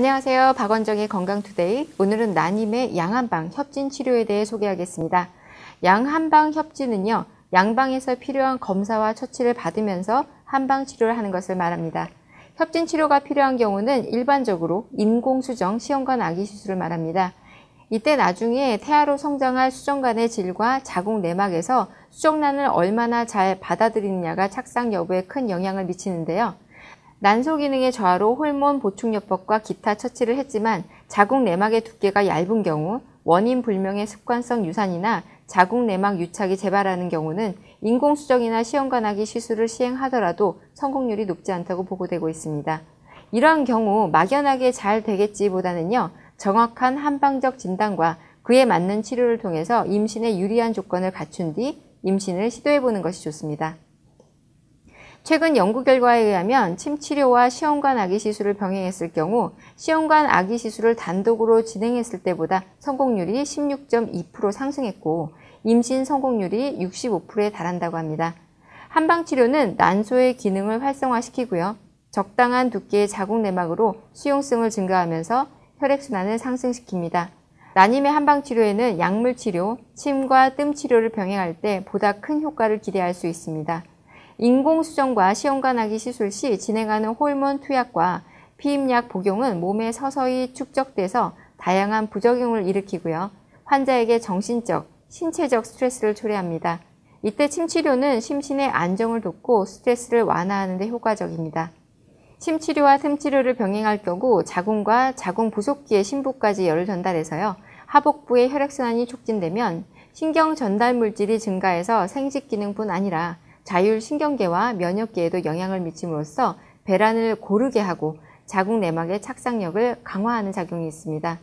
안녕하세요. 박원정의 건강투데이. 오늘은 난임의 양한방 협진 치료에 대해 소개하겠습니다. 양한방 협진은요, 양방에서 필요한 검사와 처치를 받으면서 한방 치료를 하는 것을 말합니다. 협진 치료가 필요한 경우는 일반적으로 인공수정, 시험관 아기 시술을 말합니다. 이때 나중에 태아로 성장할 수정관의 질과 자궁 내막에서 수정란을 얼마나 잘 받아들이느냐가 착상 여부에 큰 영향을 미치는데요. 난소 기능의 저하로 호르몬 보충요법과 기타 처치를 했지만 자궁 내막의 두께가 얇은 경우 원인 불명의 습관성 유산이나 자궁 내막 유착이 재발하는 경우는 인공수정이나 시험관하기 시술을 시행하더라도 성공률이 높지 않다고 보고되고 있습니다. 이러한 경우 막연하게 잘 되겠지보다는요 정확한 한방적 진단과 그에 맞는 치료를 통해서 임신에 유리한 조건을 갖춘 뒤 임신을 시도해보는 것이 좋습니다. 최근 연구 결과에 의하면 침치료와 시험관 아기 시술을 병행했을 경우 시험관 아기 시술을 단독으로 진행했을 때보다 성공률이 16.2% 상승했고 임신 성공률이 65%에 달한다고 합니다. 한방 치료는 난소의 기능을 활성화시키고요. 적당한 두께의 자궁 내막으로 수용성을 증가하면서 혈액순환을 상승시킵니다. 난임의 한방 치료에는 약물 치료, 침과 뜸 치료를 병행할 때 보다 큰 효과를 기대할 수 있습니다. 인공수정과 시험관하기 시술 시 진행하는 호르몬 투약과 피임약 복용은 몸에 서서히 축적돼서 다양한 부작용을 일으키고요. 환자에게 정신적, 신체적 스트레스를 초래합니다. 이때 침치료는 심신의 안정을 돕고 스트레스를 완화하는 데 효과적입니다. 침치료와 틈치료를 병행할 경우 자궁과 자궁 부속기의 심부까지 열을 전달해서요. 하복부의 혈액순환이 촉진되면 신경 전달 물질이 증가해서 생식 기능뿐 아니라 자율신경계와 면역계에도 영향을 미침으로써 배란을 고르게 하고 자궁 내막의 착상력을 강화하는 작용이 있습니다.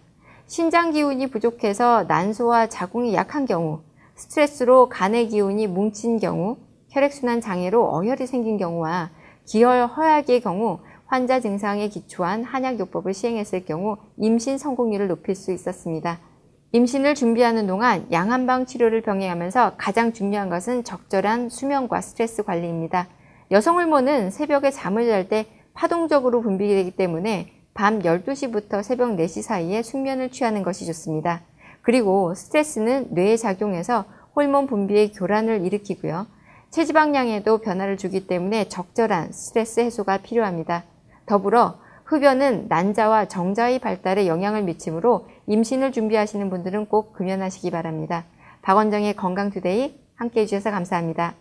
신장 기운이 부족해서 난소와 자궁이 약한 경우, 스트레스로 간의 기운이 뭉친 경우, 혈액순환 장애로 어혈이 생긴 경우와 기혈 허약의 경우 환자 증상에 기초한 한약요법을 시행했을 경우 임신 성공률을 높일 수 있었습니다. 임신을 준비하는 동안 양한방 치료를 병행하면서 가장 중요한 것은 적절한 수면과 스트레스 관리입니다. 여성 호르몬은 새벽에 잠을 잘 때 파동적으로 분비되기 때문에 밤 12시부터 새벽 4시 사이에 숙면을 취하는 것이 좋습니다. 그리고 스트레스는 뇌에 작용해서 호르몬 분비의 교란을 일으키고요. 체지방량에도 변화를 주기 때문에 적절한 스트레스 해소가 필요합니다. 더불어 흡연은 난자와 정자의 발달에 영향을 미치므로 임신을 준비하시는 분들은 꼭 금연하시기 바랍니다. 박원정의 건강투데이 함께해 주셔서 감사합니다.